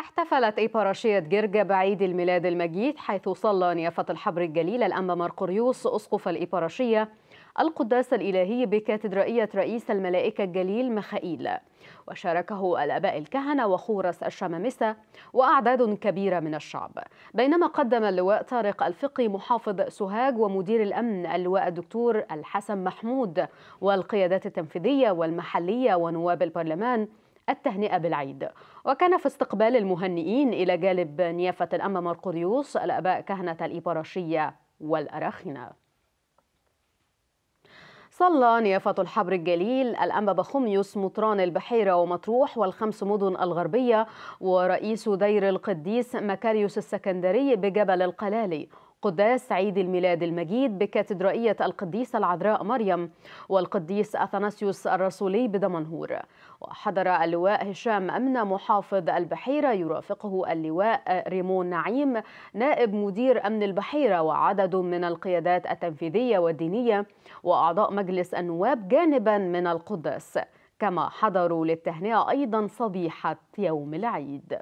احتفلت إيباراشية جرجا بعيد الميلاد المجيد حيث صلى نيافة الحبر الجليل الأنبا قريوس أسقف الإيباراشية القداس الإلهي بكاتدرائية رئيس الملائكة الجليل مخائيل وشاركه الأباء الكهنة وخورس الشمامسة وأعداد كبيرة من الشعب بينما قدم اللواء طارق الفقي محافظ سوهاج ومدير الأمن اللواء الدكتور الحسن محمود والقيادات التنفيذية والمحلية ونواب البرلمان التهنئة بالعيد وكان في استقبال المهنئين إلى جانب نيافة الأم مرقريوس الأباء كهنة الإبراشية والأراخنة صلى نيافة الحبر الجليل الأنبا بخوميوس مطران البحيرة ومطروح والخمس مدن الغربية ورئيس دير القديس مكاريوس السكندري بجبل القلالي قداس عيد الميلاد المجيد بكاتدرائية القديسة العذراء مريم والقديس أثناسيوس الرسولي بدمنهور وحضر اللواء هشام أمنة محافظ البحيرة يرافقه اللواء ريمون نعيم نائب مدير أمن البحيرة وعدد من القيادات التنفيذية والدينية وأعضاء مجلس النواب جانبا من القداس كما حضروا للتهنئة أيضا صبيحة يوم العيد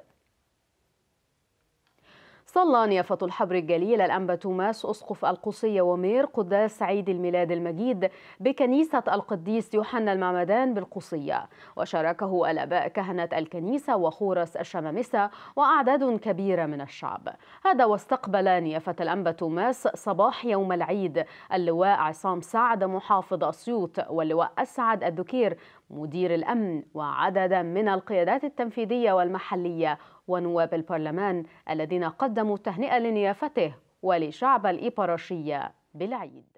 صلى نيافة الحبر الجليل الأنبا توماس أسقف القصية ومير قداس عيد الميلاد المجيد بكنيسة القديس يوحنا المعمدان بالقصية وشاركه الأباء كهنة الكنيسة وخورس الشمامسة وأعداد كبيرة من الشعب هذا واستقبل نيافة الأنبا توماس صباح يوم العيد اللواء عصام سعد محافظ أسيوط واللواء أسعد الذكير مدير الأمن وعددا من القيادات التنفيذية والمحلية ونواب البرلمان الذين قدموا التهنئة لنيافته ولشعب الإبرشية بالعيد